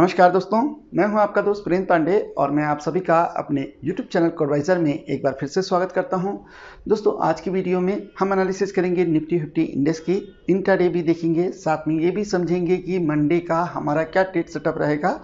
नमस्कार दोस्तों मैं हूं आपका दोस्त प्रेम पांडे और मैं आप सभी का अपने YouTube चैनल कोडवाइजर में एक बार फिर से स्वागत करता हूं दोस्तों आज की वीडियो में हम एनालिसिस करेंगे निफ्टी फिफ्टी इंडेक्स की इंटरडे भी देखेंगे साथ में ये भी समझेंगे कि मंडे का हमारा क्या ट्रेड सेटअप रहेगा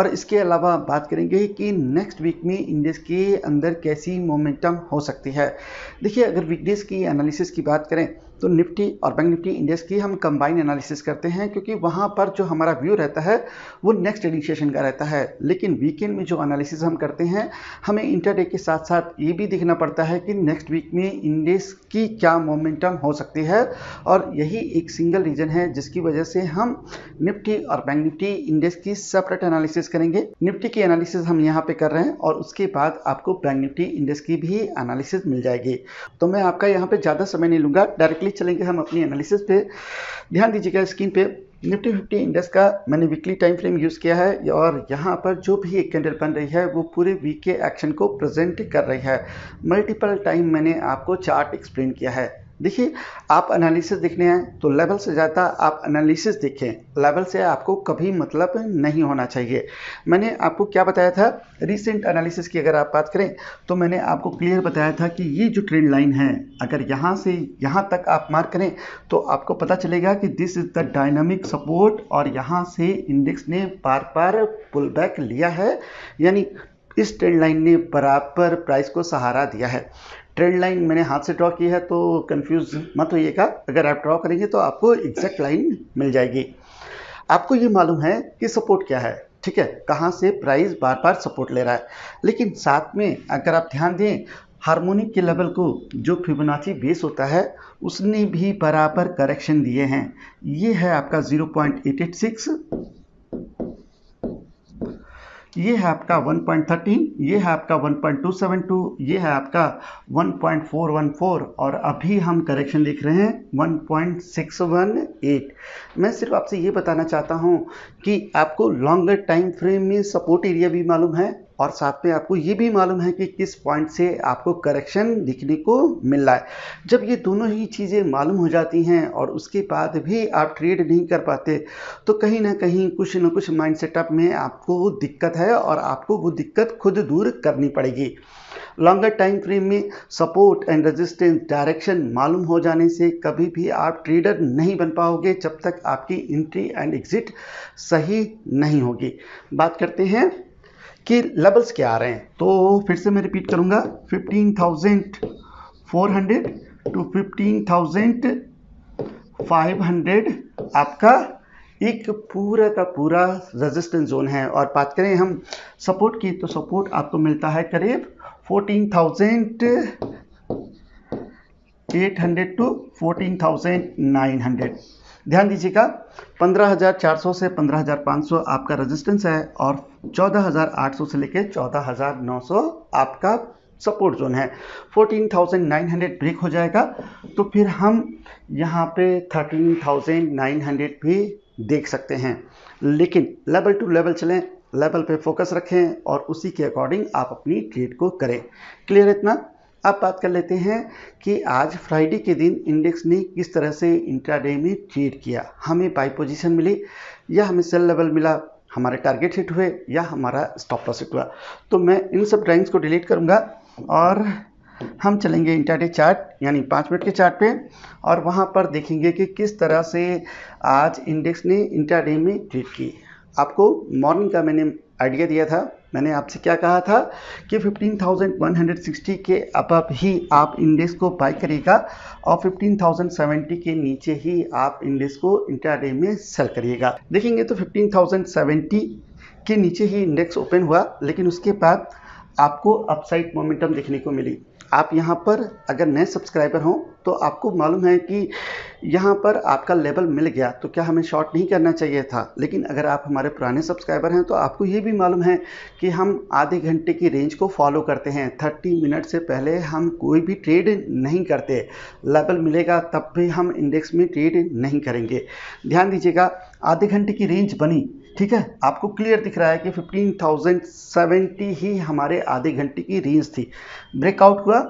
और इसके अलावा बात करेंगे कि नेक्स्ट वीक में इंडेक्स के अंदर कैसी मोमेंटम हो सकती है देखिए अगर वीकडेज की एनालिसिस की बात करें तो निफ्टी और बैंक निफ्टी इंडेक्स की हम कंबाइन एनालिसिस करते हैं क्योंकि वहाँ पर जो हमारा व्यू रहता है वो नेक्स्ट डेली सेशन का रहता है लेकिन वीकेंड में जो एनालिसिस हम करते हैं हमें इंटरडे के साथ साथ ये भी देखना पड़ता है कि नेक्स्ट वीक में इंडेक्स की क्या मोमेंटम हो सकती है और यही एक सिंगल रीजन है जिसकी वजह से हम निफ्टी और बैंक निफ्टी इंडेक्स की सेपरेट एनालिसिस करेंगे निफ्टी की एनालिसिस हम यहाँ पे कर रहे हैं और उसके बाद आपको बैंक निफ्टी इंडेक्स की भी एनालिसिस मिल जाएगी तो मैं आपका यहाँ पे ज़्यादा समय नहीं लूँगा डायरेक्टली चलेंगे हम अपनी एनालिसिस पे ध्यान दीजिएगा स्क्रीन पे निफ्टी फिफ्टी इंडेक्स का मैंने वीकली टाइम फ्रेम यूज़ किया है और यहाँ पर जो भी एक कैंडल बन रही है वो पूरे वीक के एक्शन को प्रेजेंट कर रही है मल्टीपल टाइम मैंने आपको चार्ट एक्सप्लेन किया है देखिए आप एनालिसिस देखने हैं तो लेवल से ज़्यादा आप एनालिसिस देखें लेवल से आपको कभी मतलब नहीं होना चाहिए मैंने आपको क्या बताया था रिसेंट एनालिसिस की अगर आप बात करें तो मैंने आपको क्लियर बताया था कि ये जो ट्रेंड लाइन है अगर यहाँ से यहाँ तक आप मार्क करें तो आपको पता चलेगा कि this is the dynamic support और यहाँ से इंडेक्स ने बार बार पुल बैक लिया है यानी इस ट्रेंड लाइन ने बराबर प्राइस को सहारा दिया है ट्रेड लाइन मैंने हाथ से ड्रॉ की है तो कंफ्यूज मत होइएगा अगर आप ड्रॉ करेंगे तो आपको एग्जैक्ट लाइन मिल जाएगी आपको ये मालूम है कि सपोर्ट क्या है ठीक है कहाँ से प्राइस बार बार सपोर्ट ले रहा है लेकिन साथ में अगर आप ध्यान दें हार्मोनिक के लेवल को जो फिबोनाची बेस होता है उसने भी बराबर करेक्शन दिए हैं ये है आपका 0.886 ये है आपका 1.13 ये है आपका 1.272 ये है आपका 1.414 और अभी हम करेक्शन लिख रहे हैं 1.618 मैं सिर्फ आपसे ये बताना चाहता हूँ कि आपको लॉन्गर टाइम फ्रेम में सपोर्ट एरिया भी मालूम है और साथ में आपको ये भी मालूम है कि किस पॉइंट से आपको करेक्शन दिखने को मिल रहा है जब ये दोनों ही चीज़ें मालूम हो जाती हैं और उसके बाद भी आप ट्रेड नहीं कर पाते तो कहीं ना कहीं कुछ ना कुछ माइंड सेटअप में आपको वो दिक्कत है और आपको वो दिक्कत खुद दूर करनी पड़ेगी लॉन्गर टाइम फ्रेम में सपोर्ट एंड रेजिस्टेंस डायरेक्शन मालूम हो जाने से कभी भी आप ट्रेडर नहीं बन पाओगे जब तक आपकी एंट्री एंड एग्ज़िट सही नहीं होगी बात करते हैं कि लेवल्स क्या आ रहे हैं तो फिर से मैं रिपीट करूंगा fifteen four hundred to fifteen five hundred आपका एक पूरा का पूरा रेजिस्टेंस जोन है और बात करें हम सपोर्ट की तो सपोर्ट आपको मिलता है करीब fourteen thousand eight hundred to fourteen thousand nine hundred ध्यान दीजिएगा 15,400 से 15,500 आपका रेजिस्टेंस है और 14,800 से लेकर 14,900 आपका सपोर्ट जोन है 14,900 ब्रेक हो जाएगा तो फिर हम यहाँ पे 13,900 भी देख सकते हैं लेकिन लेवल टू लेवल चलें लेवल पे फोकस रखें और उसी के अकॉर्डिंग आप अपनी ट्रेड को करें क्लियर इतना अब बात कर लेते हैं कि आज फ्राइडे के दिन इंडेक्स ने किस तरह से इंट्राडे में ट्रेड किया हमें बाई पोजीशन मिली या हमें सेल लेवल मिला हमारे टारगेट हिट हुए या हमारा स्टॉप लॉस हिट हुआ तो मैं इन सब ड्राइंग्स को डिलीट करूँगा और हम चलेंगे इंटरडे चार्ट यानी पाँच मिनट के चार्ट पे और वहाँ पर देखेंगे कि किस तरह से आज इंडेक्स ने इंटरडे में ट्रेड की आपको मॉर्निंग का मैंने आइडिया दिया था मैंने आपसे क्या कहा था कि 15,160 के अब ही आप इंडेक्स को बाई करिएगा और 15,070 के नीचे ही आप इंडेक्स को इंटरडे में सेल करिएगा देखेंगे तो 15,070 के नीचे ही इंडेक्स ओपन हुआ लेकिन उसके बाद आपको अपसाइड मोमेंटम देखने को मिली आप यहाँ पर अगर नए सब्सक्राइबर हों तो आपको मालूम है कि यहाँ पर आपका लेवल मिल गया तो क्या हमें शॉर्ट नहीं करना चाहिए था लेकिन अगर आप हमारे पुराने सब्सक्राइबर हैं तो आपको ये भी मालूम है कि हम आधे घंटे की रेंज को फॉलो करते हैं थर्टी मिनट से पहले हम कोई भी ट्रेड नहीं करते लेवल मिलेगा तब भी हम इंडेक्स में ट्रेड नहीं करेंगे ध्यान दीजिएगा आधे घंटे की रेंज बनी ठीक है आपको क्लियर दिख रहा है कि 15,070 ही हमारे आधे घंटे की रेंज थी ब्रेकआउट हुआ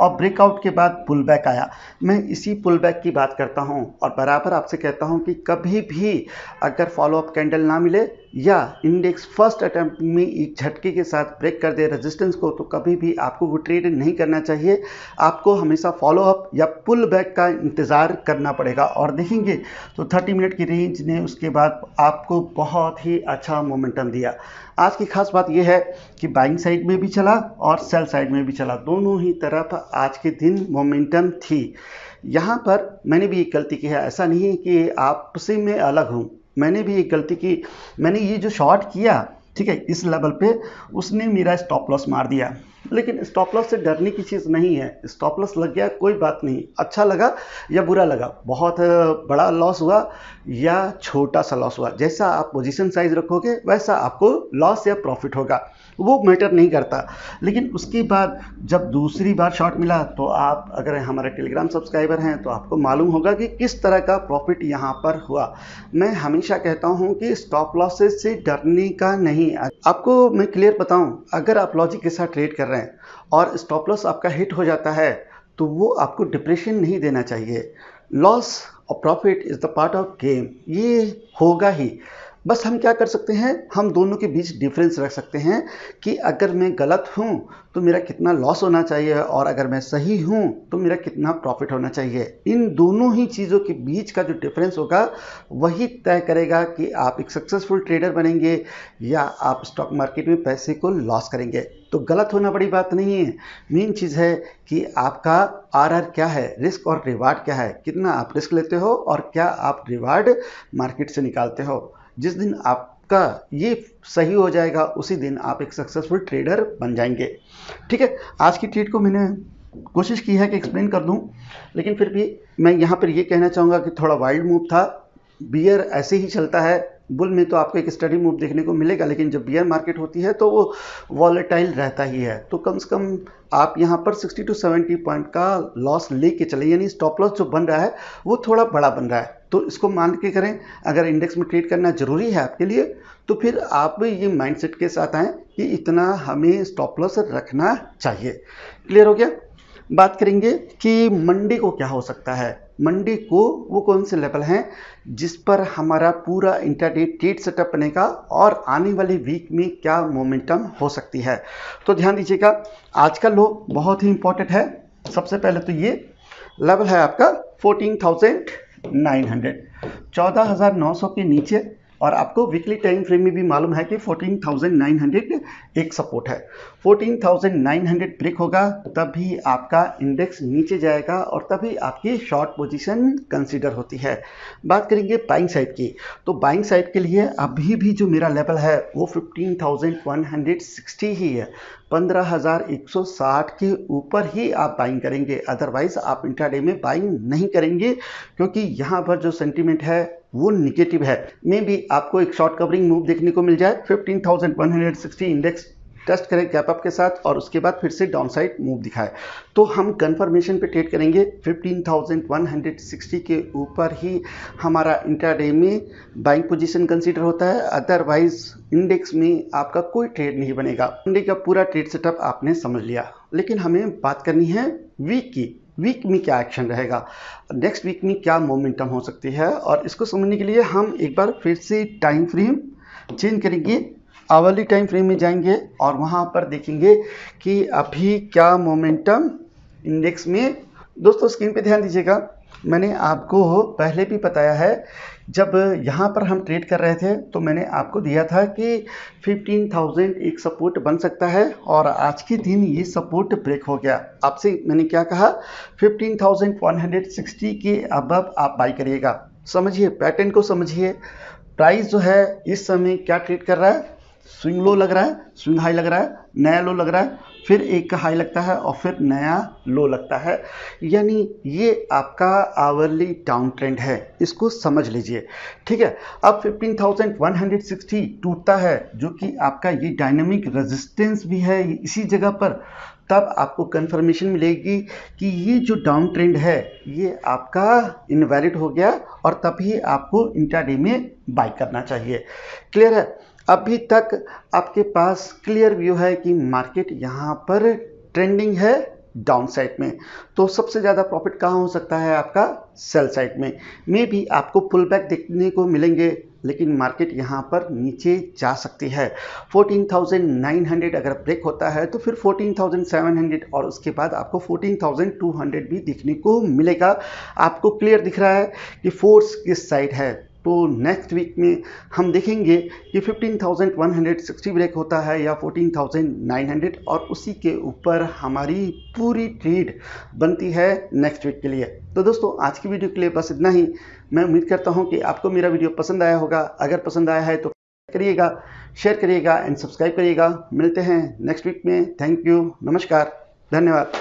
और ब्रेकआउट के बाद पुल बैक आया मैं इसी पुल बैक की बात करता हूँ और बराबर आपसे कहता हूँ कि कभी भी अगर फॉलोअप कैंडल ना मिले या इंडेक्स फर्स्ट अटैम्प्ट में एक झटके के साथ ब्रेक कर दे रेजिस्टेंस को तो कभी भी आपको वो ट्रेड नहीं करना चाहिए आपको हमेशा फॉलोअप या पुल बैक का इंतज़ार करना पड़ेगा और देखेंगे तो 30 मिनट की रेंज ने उसके बाद आपको बहुत ही अच्छा मोमेंटम दिया आज की खास बात यह है कि बाइंग साइड में भी चला और सेल साइड में भी चला दोनों ही तरफ आज के दिन मोमेंटम थी यहाँ पर मैंने भी एक गलती की है ऐसा नहीं है कि आपसे मैं अलग हूँ मैंने भी एक गलती की मैंने ये जो शॉर्ट किया ठीक है इस लेवल पे उसने मेरा स्टॉप लॉस मार दिया लेकिन स्टॉप लॉस से डरने की चीज़ नहीं है स्टॉप लॉस लग गया कोई बात नहीं अच्छा लगा या बुरा लगा बहुत बड़ा लॉस हुआ या छोटा सा लॉस हुआ जैसा आप पोजीशन साइज रखोगे वैसा आपको लॉस या प्रॉफिट होगा वो मैटर नहीं करता लेकिन उसके बाद जब दूसरी बार शॉट मिला तो आप अगर हमारे टेलीग्राम सब्सक्राइबर हैं तो आपको मालूम होगा कि किस तरह का प्रॉफिट यहाँ पर हुआ मैं हमेशा कहता हूँ कि स्टॉप लॉसेस से डरने का नहीं आपको मैं क्लियर बताऊँ अगर आप लॉजिक के साथ ट्रेड कर रहे हैं और स्टॉप लॉस आपका हिट हो जाता है तो वो आपको डिप्रेशन नहीं देना चाहिए लॉस और profit is the part of game ये होगा ही बस हम क्या कर सकते हैं हम दोनों के बीच डिफरेंस रख सकते हैं कि अगर मैं गलत हूँ तो मेरा कितना लॉस होना चाहिए और अगर मैं सही हूँ तो मेरा कितना प्रॉफिट होना चाहिए इन दोनों ही चीज़ों के बीच का जो डिफरेंस होगा वही तय करेगा कि आप एक सक्सेसफुल ट्रेडर बनेंगे या आप स्टॉक मार्केट में पैसे को लॉस करेंगे तो गलत होना बड़ी बात नहीं है मेन चीज़ है कि आपका आर क्या है रिस्क और रिवार्ड क्या है कितना आप रिस्क लेते हो और क्या आप रिवार्ड मार्केट से निकालते हो जिस दिन आपका ये सही हो जाएगा उसी दिन आप एक सक्सेसफुल ट्रेडर बन जाएंगे ठीक है आज की ट्रीट को मैंने कोशिश की है कि एक्सप्लेन कर दूं लेकिन फिर भी मैं यहाँ पर ये कहना चाहूँगा कि थोड़ा वाइल्ड मूव था बियर ऐसे ही चलता है बुल में तो आपको एक स्टडी मूव देखने को मिलेगा लेकिन जब बियर मार्केट होती है तो वो वॉलेटाइल रहता ही है तो कम से कम आप यहाँ पर 60 टू 70 पॉइंट का लॉस लेके चले यानी स्टॉप लॉस जो बन रहा है वो थोड़ा बड़ा बन रहा है तो इसको मान के करें अगर इंडेक्स में ट्रेड करना ज़रूरी है आपके लिए तो फिर आप ये माइंडसेट के साथ आएँ कि इतना हमें स्टॉप लॉस रखना चाहिए क्लियर हो गया बात करेंगे कि मंडे को क्या हो सकता है मंडे को वो कौन से लेवल हैं जिस पर हमारा पूरा इंटरडे ट्रेड सेटअप बनेगा और आने वाले वीक में क्या मोमेंटम हो सकती है तो ध्यान दीजिएगा आज का लो बहुत ही इंपॉर्टेंट है सबसे पहले तो ये लेवल है आपका थाउजेंड नाइन हंड्रेड चौदह हज़ार नौ सौ के नीचे और आपको वीकली टाइम फ्रेम में भी मालूम है कि 14,900 एक सपोर्ट है 14,900 ब्रेक होगा तभी आपका इंडेक्स नीचे जाएगा और तभी आपकी शॉर्ट पोजीशन कंसीडर होती है बात करेंगे बाइंग साइड की तो बाइंग साइड के लिए अभी भी जो मेरा लेवल है वो 15,160 ही है 15,160 के ऊपर ही आप बाइंग करेंगे अदरवाइज़ आप इंट्राडे में बाइंग नहीं करेंगे क्योंकि यहाँ पर जो सेंटीमेंट है वो निगेटिव है मे भी आपको एक शॉर्ट कवरिंग मूव देखने को मिल जाए 15,160 इंडेक्स टेस्ट करें गैप अप के साथ और उसके बाद फिर से डाउन साइड मूव दिखाए तो हम कन्फर्मेशन पे ट्रेड करेंगे 15,160 के ऊपर ही हमारा इंटरडे में बाइंग पोजीशन कंसीडर होता है अदरवाइज इंडेक्स में आपका कोई ट्रेड नहीं बनेगा इंडे का पूरा ट्रेड सेटअप आपने समझ लिया लेकिन हमें बात करनी है वीक की वीक में क्या एक्शन रहेगा नेक्स्ट वीक में क्या मोमेंटम हो सकती है और इसको समझने के लिए हम एक बार फिर से टाइम फ्रेम चेंज करेंगे आवली टाइम फ्रेम में जाएंगे और वहाँ पर देखेंगे कि अभी क्या मोमेंटम इंडेक्स में दोस्तों स्क्रीन पे ध्यान दीजिएगा मैंने आपको पहले भी बताया है जब यहाँ पर हम ट्रेड कर रहे थे तो मैंने आपको दिया था कि 15,000 एक सपोर्ट बन सकता है और आज के दिन ये सपोर्ट ब्रेक हो गया आपसे मैंने क्या कहा 15,160 के अब आप बाई करिएगा समझिए पैटर्न को समझिए प्राइस जो है इस समय क्या ट्रेड कर रहा है स्विंग लो लग रहा है स्विंग हाई लग रहा है नया लो लग रहा है फिर एक का हाई लगता है और फिर नया लो लगता है यानी ये आपका आवरली डाउन ट्रेंड है इसको समझ लीजिए ठीक है अब 15,160 टूटता है जो कि आपका ये डायनेमिक रेजिस्टेंस भी है इसी जगह पर तब आपको कंफर्मेशन मिलेगी कि ये जो डाउन ट्रेंड है ये आपका इनवैलिड हो गया और तभी आपको इंटरडे में बाई करना चाहिए क्लियर है अभी तक आपके पास क्लियर व्यू है कि मार्केट यहाँ पर ट्रेंडिंग है डाउन साइड में तो सबसे ज़्यादा प्रॉफिट कहाँ हो सकता है आपका सेल साइड में मे भी आपको पुल बैक देखने को मिलेंगे लेकिन मार्केट यहाँ पर नीचे जा सकती है 14,900 अगर ब्रेक होता है तो फिर 14,700 और उसके बाद आपको 14,200 भी देखने को मिलेगा आपको क्लियर दिख रहा है कि फोर्स किस साइड है तो नेक्स्ट वीक में हम देखेंगे कि 15,160 ब्रेक होता है या 14,900 और उसी के ऊपर हमारी पूरी ट्रेड बनती है नेक्स्ट वीक के लिए तो दोस्तों आज की वीडियो के लिए बस इतना ही मैं उम्मीद करता हूं कि आपको मेरा वीडियो पसंद आया होगा अगर पसंद आया है तो करिएगा शेयर करिएगा एंड सब्सक्राइब करिएगा मिलते हैं नेक्स्ट वीक में थैंक यू नमस्कार धन्यवाद